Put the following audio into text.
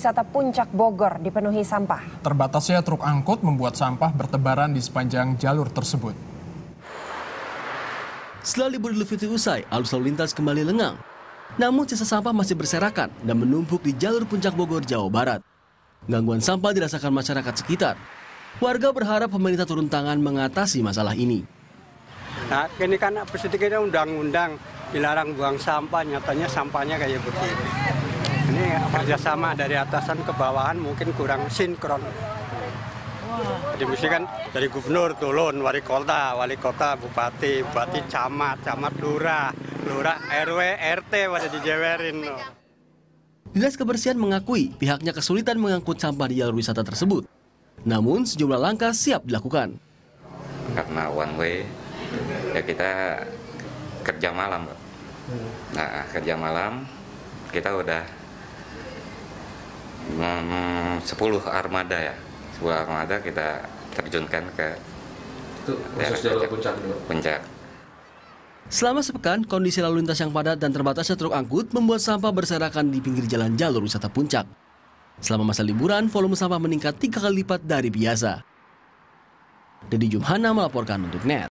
wisata Puncak Bogor dipenuhi sampah. Terbatasnya truk angkut membuat sampah bertebaran di sepanjang jalur tersebut. Setelah libur Idul Fitri usai, arus lalu lintas kembali lengang. Namun sisa sampah masih berserakan dan menumpuk di jalur Puncak Bogor, Jawa Barat. Gangguan sampah dirasakan masyarakat sekitar. Warga berharap pemerintah turun tangan mengatasi masalah ini. Nah, ini kan sedikitnya undang-undang dilarang buang sampah, nyatanya sampahnya kayak begini ini kerjasama dari atasan ke bawahan mungkin kurang sinkron jadi mesti kan dari gubernur turun wali kota wali kota bupati bupati camat camat lurah lurah rw rt pada dijewerin no. Dinas Kebersihan mengakui pihaknya kesulitan mengangkut sampah di jalur wisata tersebut. Namun sejumlah langkah siap dilakukan. Karena one way, ya kita kerja malam. Nah, kerja malam kita udah 10 armada ya sebuah armada kita terjunkan ke khusus jalur puncak puncak Selama sepekan, kondisi lalu lintas yang padat dan terbatasnya truk angkut membuat sampah berserakan di pinggir jalan jalur wisata puncak. Selama masa liburan, volume sampah meningkat tiga kali lipat dari biasa. Dedi Jumhana melaporkan untuk NET.